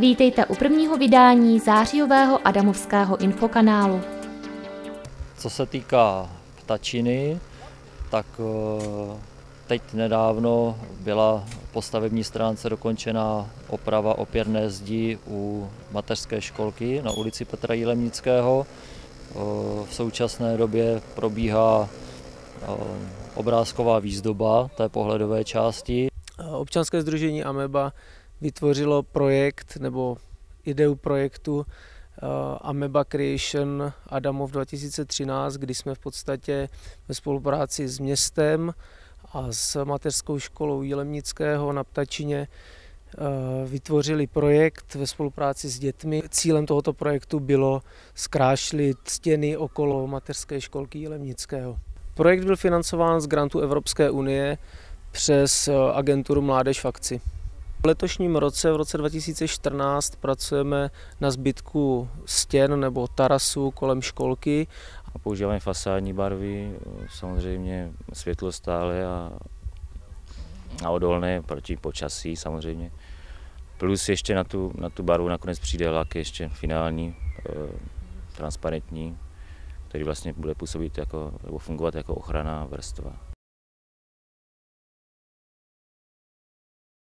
Vítejte u prvního vydání zářijového Adamovského infokanálu. Co se týká ptačiny, tak eh, teď nedávno byla po stavební stránce dokončena oprava opěrné zdi u mateřské školky na ulici Petra Jilemnického. Eh, v současné době probíhá eh, obrázková výzdoba té pohledové části. Občanské združení AMEBA vytvořilo projekt nebo ideu projektu eh, Ameba Creation Adamov 2013, kdy jsme v podstatě ve spolupráci s městem a s mateřskou školou Jilemnického na Ptačině eh, vytvořili projekt ve spolupráci s dětmi. Cílem tohoto projektu bylo zkrášlit stěny okolo mateřské školky Jilemnického. Projekt byl financován z grantu Evropské unie přes eh, agenturu Mládež v akci letošním roce, v roce 2014, pracujeme na zbytku stěn nebo tarasu kolem školky. A používáme fasádní barvy, samozřejmě světlo stále a, a odolné proti počasí samozřejmě. Plus ještě na tu, na tu barvu nakonec přijde lak ještě finální, e, transparentní, který vlastně bude působit jako, nebo fungovat jako ochrana vrstva.